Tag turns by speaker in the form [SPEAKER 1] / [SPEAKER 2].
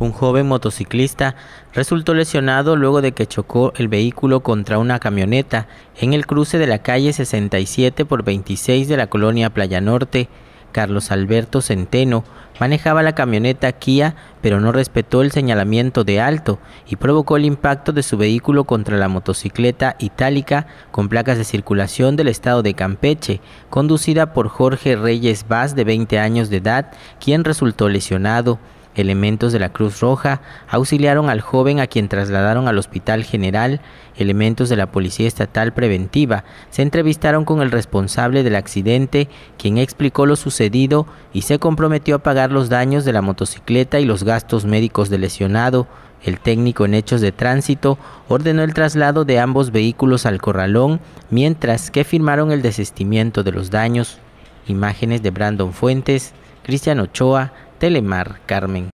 [SPEAKER 1] Un joven motociclista resultó lesionado luego de que chocó el vehículo contra una camioneta en el cruce de la calle 67 por 26 de la colonia Playa Norte. Carlos Alberto Centeno manejaba la camioneta Kia, pero no respetó el señalamiento de alto y provocó el impacto de su vehículo contra la motocicleta itálica con placas de circulación del estado de Campeche, conducida por Jorge Reyes Vaz de 20 años de edad, quien resultó lesionado. Elementos de la Cruz Roja auxiliaron al joven a quien trasladaron al Hospital General. Elementos de la Policía Estatal Preventiva se entrevistaron con el responsable del accidente, quien explicó lo sucedido y se comprometió a pagar los daños de la motocicleta y los gastos médicos del lesionado. El técnico en hechos de tránsito ordenó el traslado de ambos vehículos al corralón, mientras que firmaron el desestimiento de los daños. Imágenes de Brandon Fuentes, Cristian Ochoa, Telemar, Carmen.